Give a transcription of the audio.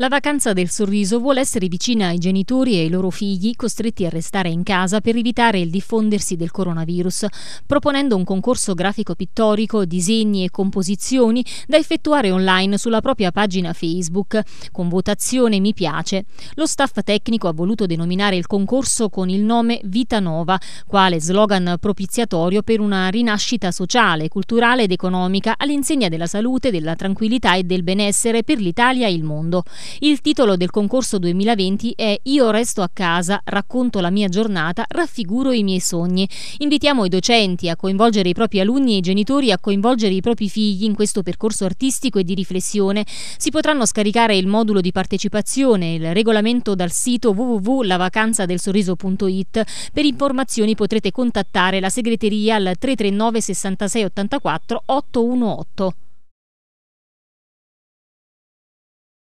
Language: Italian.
La vacanza del sorriso vuole essere vicina ai genitori e ai loro figli costretti a restare in casa per evitare il diffondersi del coronavirus, proponendo un concorso grafico pittorico, disegni e composizioni da effettuare online sulla propria pagina Facebook, con votazione mi piace. Lo staff tecnico ha voluto denominare il concorso con il nome Vita Nova, quale slogan propiziatorio per una rinascita sociale, culturale ed economica all'insegna della salute, della tranquillità e del benessere per l'Italia e il mondo. Il titolo del concorso 2020 è Io resto a casa, racconto la mia giornata, raffiguro i miei sogni. Invitiamo i docenti a coinvolgere i propri alunni e i genitori a coinvolgere i propri figli in questo percorso artistico e di riflessione. Si potranno scaricare il modulo di partecipazione e il regolamento dal sito www.lavacanzadelsorriso.it. Per informazioni potrete contattare la segreteria al 339 66 84 818.